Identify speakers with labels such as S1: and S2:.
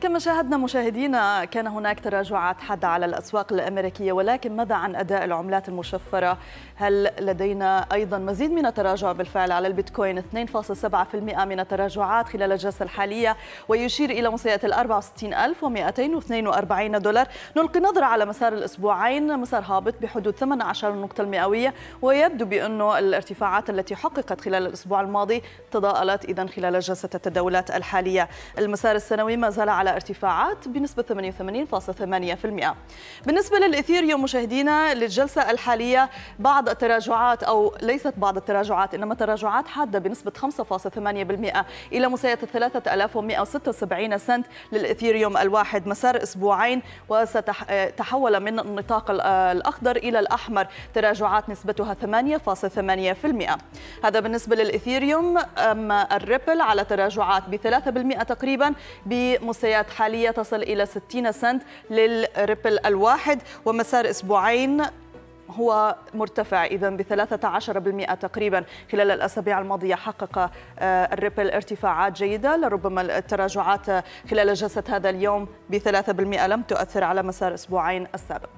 S1: كما شاهدنا مشاهدينا كان هناك تراجعات حادة على الأسواق الأمريكية ولكن ماذا عن أداء العملات المشفرة؟ هل لدينا أيضا مزيد من التراجع بالفعل على البيتكوين 2.7% من التراجعات خلال الجلسة الحالية ويشير إلى مسيئة ال 64242 دولار نلقي نظرة على مسار الأسبوعين مسار هابط بحدود 18 نقطة المئوية ويبدو بأنه الارتفاعات التي حققت خلال الأسبوع الماضي تضاءلت إذا خلال جلسة التداولات الحالية المسار السنوي ما زال على ارتفاعات بنسبة 88.8% بالنسبة للإثيريوم مشاهدينا للجلسة الحالية بعض التراجعات أو ليست بعض التراجعات إنما تراجعات حادة بنسبة 5.8% إلى مساية 3176 سنت للإثيريوم الواحد مسار أسبوعين وستحول آه، من النطاق آه، الأخضر إلى الأحمر تراجعات نسبتها 8.8% هذا بالنسبة للإثيريوم أما الريبل على تراجعات ب 3% تقريبا بمستويات السعرات حاليا تصل إلى 60 سنت للريبل الواحد ومسار أسبوعين هو مرتفع إذا ب 13% تقريبا خلال الأسابيع الماضية حقق آه، الريبل ارتفاعات جيدة لربما التراجعات خلال جلسة هذا اليوم ب 3% لم تؤثر على مسار أسبوعين السابق